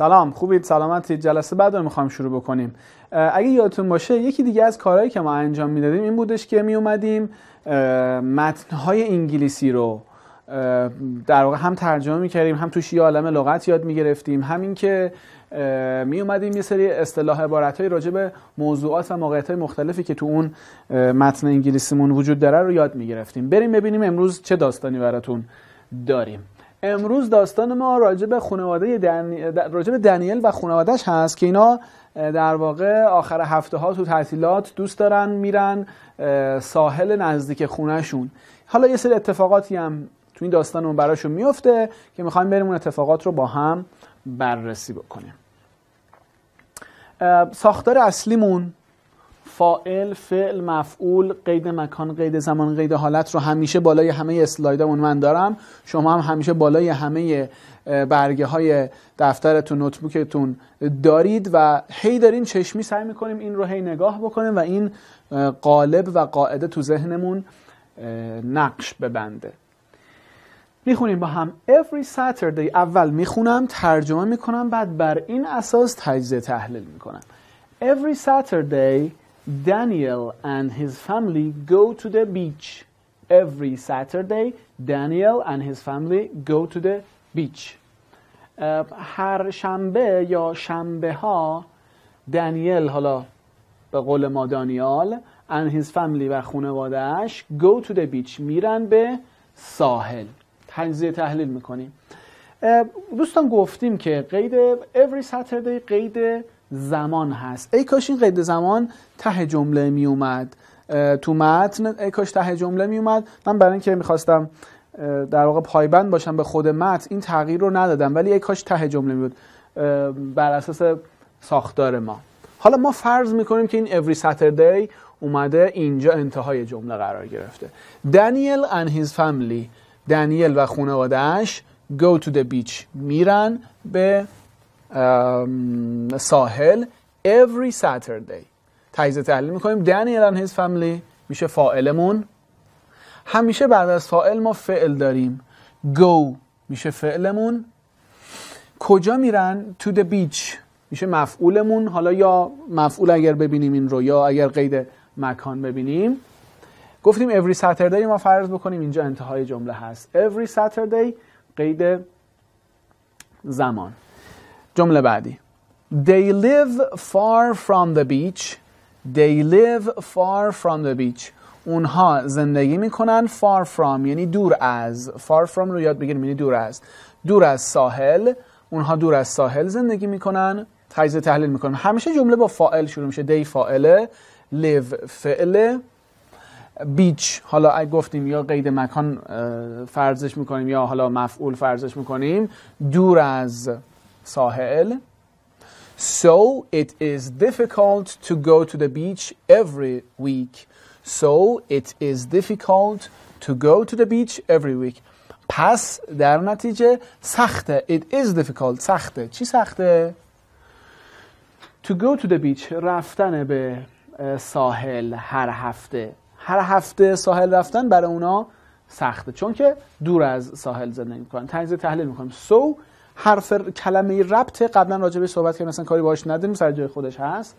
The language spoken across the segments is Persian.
سلام خوبید سلامتید جلسه بعد رو میخوام شروع بکنیم اگه یادتون باشه یکی دیگه از کارهایی که ما انجام میدادیم این بودش که میومدیم متنهای انگلیسی رو در واقع هم ترجمه میکردیم هم توش یه عالم لغت یاد میگرفتیم همین که میومدیم یه سری اصطلاح عبارت های راجع به موضوعات و موقعیت های مختلفی که تو اون متن انگلیسیمون وجود داره رو یاد میگرفتیم بریم ببینیم امروز چه داستانی براتون داریم امروز داستان ما راجع به خانواده راجع به دنیل و خانوادهش هست که اینا در واقع آخر هفته ها تو تعطیلات دوست دارن میرن ساحل نزدیک خونهشون حالا یه سری اتفاقاتی هم تو این داستان اون براشون میفته که میخوایم بریم اون اتفاقات رو با هم بررسی بکنیم ساختار اصلیمون فائل فعل مفعول قید مکان قید زمان قید حالت رو همیشه بالای همه اسلایدمون من دارم شما هم همیشه بالای همه برگه های دفترتون نوتبوکتون دارید و هی داریم چشمی سعی میکنیم این رو هی نگاه بکنیم و این قالب و قاعده تو ذهنمون نقش ببنده میخونیم با هم Every Saturday اول میخونم ترجمه میکنم بعد بر این اساس تجزیه تحلیل میکنم Every Saturday Daniel and his family go to the beach. Every Saturday Daniel and his family go to the beach. هر شنبه یا شنبه ها دانیل حالا به قول ما دانیال and his family و خانوادهش go to the beach میرن به ساحل تجزیه تحلیل میکنیم دوستان گفتیم که قید every Saturday قید زمان هست ای کاش این قید زمان ته جمله می اومد تو متن ای کاش ته جمله می اومد من برای اینکه میخواستم در واقع پایبند باشم به خود متن این تغییر رو ندادم ولی ای کاش ته جمله می بود بر اساس ساختار ما حالا ما فرض میکنیم که این every Saturday اومده اینجا انتهای جمله قرار گرفته دانیل and his family دانیل و خانوادهش go to the beach میرن به Um, ساحل every Saturday تجزیه تحلیل میکنیم Daniel and his family میشه فائلمون همیشه بعد از فائل ما فعل داریم go میشه فعلمون کجا میرن to the beach میشه مفعولمون حالا یا مفعول اگر ببینیم این رو یا اگر قید مکان ببینیم گفتیم every Saturday ما فرض بکنیم اینجا انتهای جمله هست every Saturday قید زمان جمله بعدی They live far from the beach They live far from the beach اونها زندگی میکنن far from یعنی دور از far from رو یاد بگیریم یعنی دور از دور از ساحل اونها دور از ساحل زندگی میکنن تجزیه تحلیل میکنن همیشه جمله با فائل شروع میشه دی فائل لیو فعله بیچ حالا اگه گفتیم یا قید مکان فرضش میکنیم یا حالا مفعول فرضش میکنیم دور از ساحل So it is difficult to go to the beach every week. So it is difficult to go to the beach every week. پس در نتیجه سخته. It is difficult. سخته. چی سخته؟ To go to the beach. رفتن به ساحل هر هفته. هر هفته ساحل رفتن برای اونا سخته. چون که دور از ساحل زندگی میکنن. تنظیر تحلیل میکنم. So حرف کلمه ربط قبلا راجع به صحبت کردن اصلا کاری باش نداریم سر جای خودش هست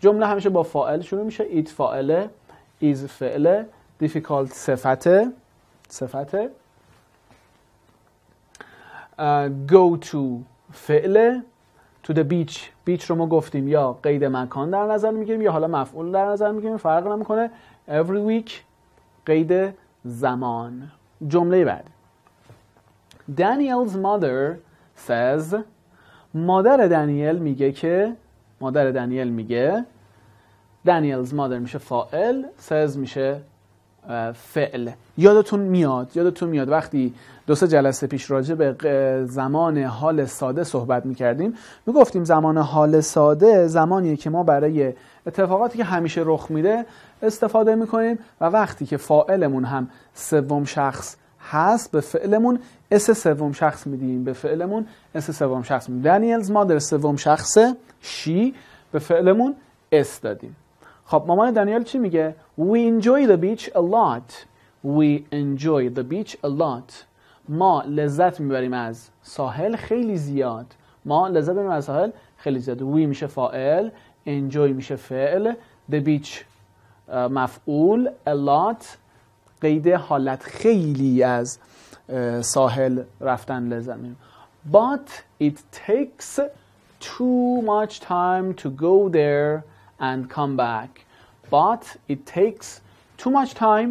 جمله همیشه با فاعل شروع میشه ایت فاعله ایز فعله دیفیکالت صفته صفته گو تو فعله تو the بیچ بیچ رو ما گفتیم یا قید مکان در نظر میگیریم یا حالا مفعول در نظر میگیریم فرق نمیکنه every week قید زمان جمله بعد Daniel's مادر says مادر دانیل میگه که مادر دنیل میگه دنیلز مادر میشه فائل says میشه فعل یادتون میاد یادتون میاد وقتی دو سه جلسه پیش راجع به زمان حال ساده صحبت میکردیم میگفتیم زمان حال ساده زمانیه که ما برای اتفاقاتی که همیشه رخ میده استفاده میکنیم و وقتی که فائلمون هم سوم شخص هست به فعلمون اس سوم شخص میدیم به فعلمون اس سوم شخص میدیم دنیلز مادر سوم شخص شی به فعلمون اس دادیم خب مامان دانیل چی میگه we enjoy the beach a lot we enjoy the beach a lot ما لذت میبریم از ساحل خیلی زیاد ما لذت میبریم از ساحل خیلی زیاد وی میشه فاعل enjoy میشه فعل the beach مفعول a lot قید حالت خیلی از ساحل رفتن لزمین but it takes too much time to go there and come back but it takes too much time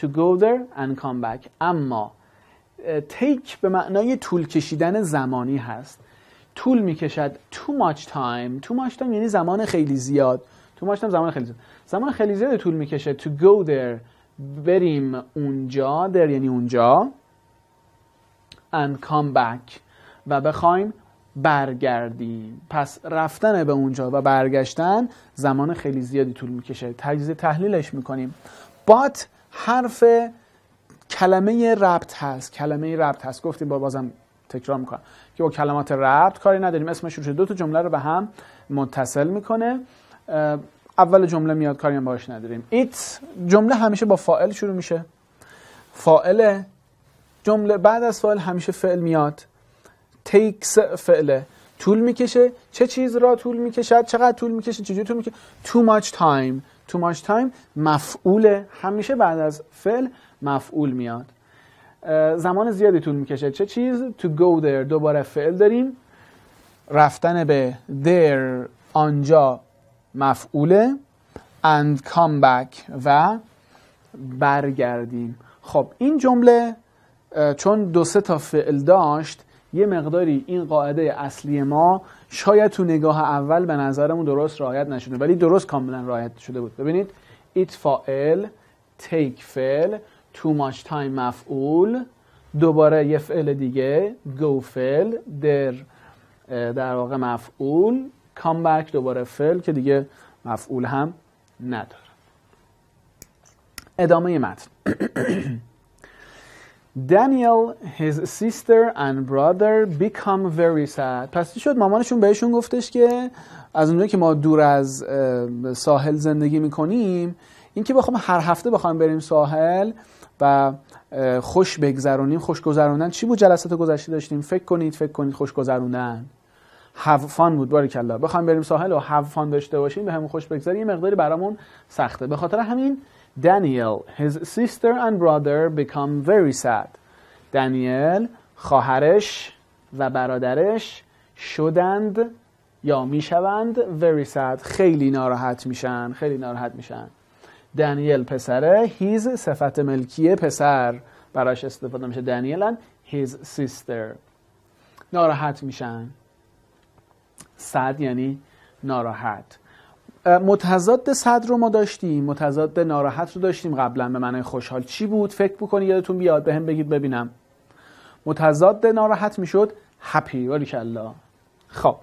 to go there and come back اما take به معنای طول کشیدن زمانی هست طول می کشد too much time too much time یعنی زمان خیلی زیاد too much time زمان خیلی زیاد زمان خیلی زیاد طول میکشه to go there بریم اونجا در یعنی اونجا and come back و بخوایم برگردیم پس رفتن به اونجا و برگشتن زمان خیلی زیادی طول میکشه تجزیه تحلیلش میکنیم but حرف کلمه ربط هست کلمه ربط هست گفتیم با بازم تکرار میکنم که با کلمات ربط کاری نداریم اسمش رو دو تا جمله رو به هم متصل میکنه اول جمله میاد کاری هم باش نداریم ایت جمله همیشه با فائل شروع میشه فائل جمله بعد از فائل همیشه فعل میاد تیکس فعله طول میکشه چه چیز را طول میکشد چقدر طول میکشه چجوری طول میکشه too much time too much time مفعول همیشه بعد از فعل مفعول میاد زمان زیادی طول میکشه چه چیز تو go there دوباره فعل داریم رفتن به there آنجا مفعوله and come back و برگردیم خب این جمله چون دو سه تا فعل داشت یه مقداری این قاعده اصلی ما شاید تو نگاه اول به نظرمون درست رعایت نشده ولی درست کاملا رعایت شده بود ببینید it فاعل take فعل too much time مفعول دوباره یه فعل دیگه go فعل در در واقع مفعول کامبک دوباره فعل که دیگه مفعول هم نداره ادامه متن دانیل، his sister and brother become very sad. پس شد مامانشون بهشون گفتش که از اونجایی که ما دور از ساحل زندگی میکنیم این که بخوام هر هفته بخوام بریم ساحل و خوش بگذرونیم خوش چی بود جلسات گذشته داشتیم فکر کنید فکر کنید خوش have بود باری کلا بخوام بریم ساحل و هفان داشته باشیم به همون خوش بگذاری یه مقداری برامون سخته به خاطر همین دانیل his sister and brother become very sad دانیل خواهرش و برادرش شدند یا میشوند very sad خیلی ناراحت میشن خیلی ناراحت میشن دانیل پسره هیز صفت ملکیه پسر براش استفاده میشه and his sister ناراحت میشن صد یعنی ناراحت متضاد صد رو ما داشتیم متضاد ناراحت رو داشتیم قبلا به معنای خوشحال چی بود فکر بکنید یادتون بیاد بهم به بگید ببینم متضاد ناراحت میشد هپی کلا خب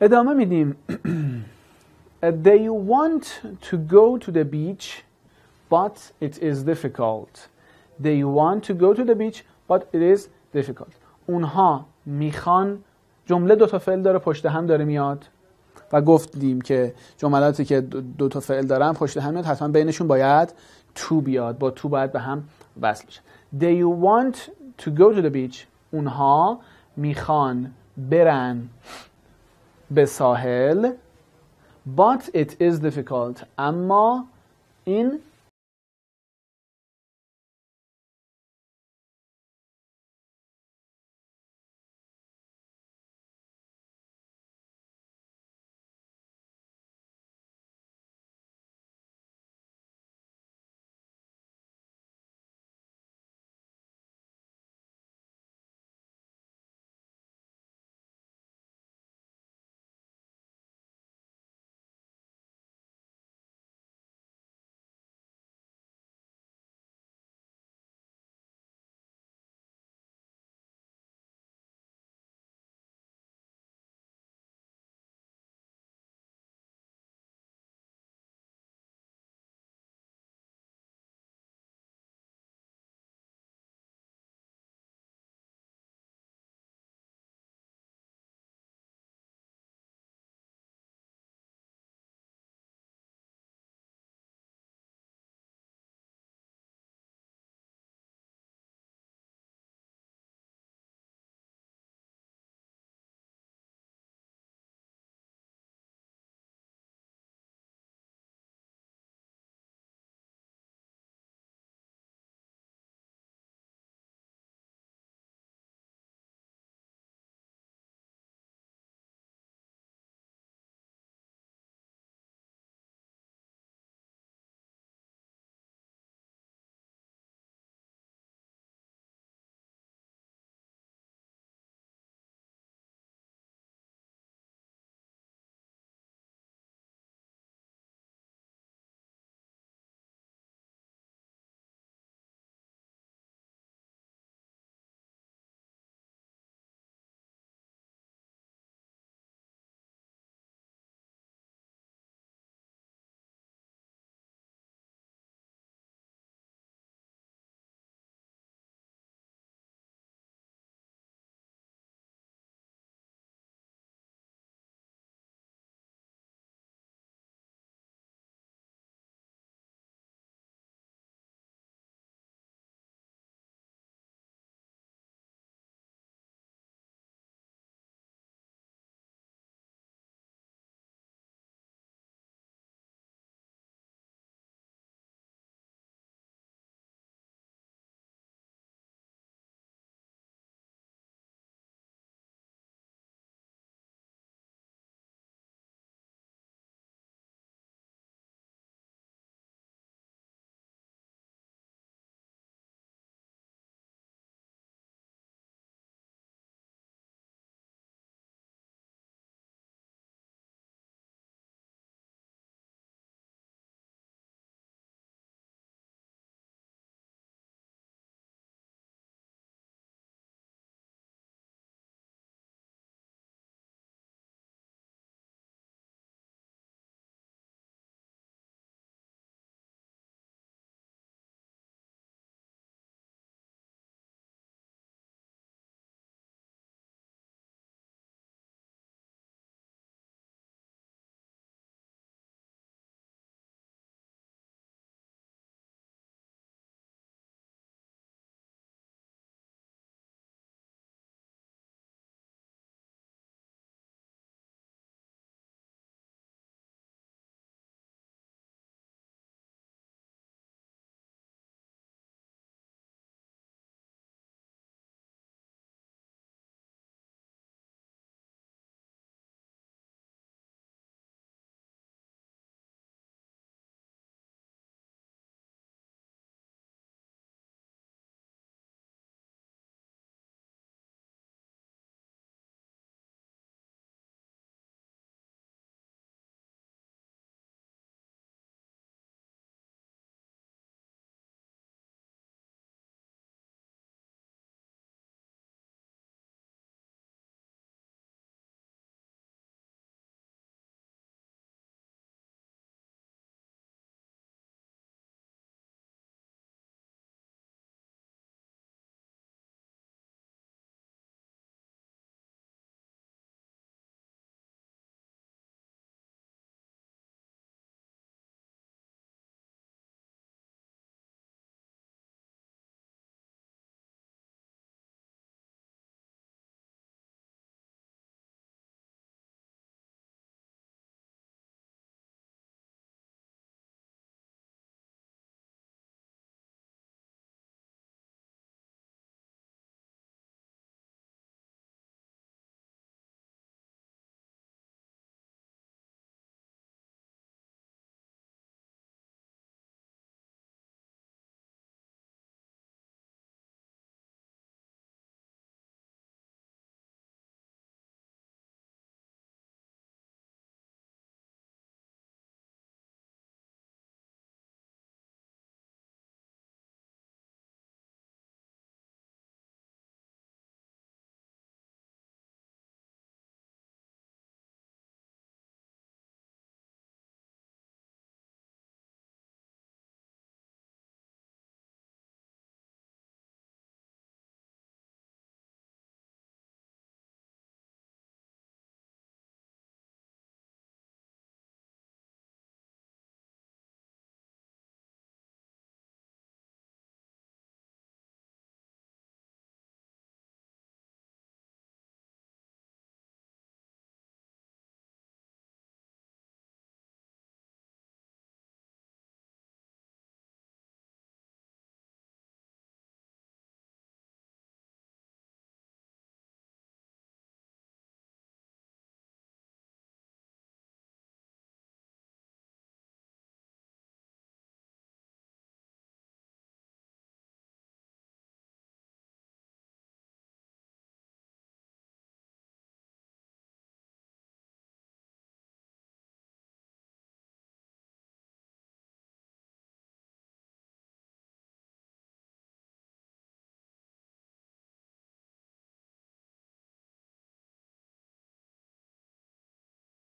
ادامه میدیم They want to go to the beach but it is difficult They want to go to the beach but it is difficult اونها میخوان جمله دو تا فعل داره پشت هم داره میاد و گفتیم که جملاتی که دو تا فعل دارن پشت هم میاد حتما بینشون باید تو بیاد با تو باید به هم وصل بشه they want to go to the beach اونها میخوان برن به ساحل but it is difficult اما این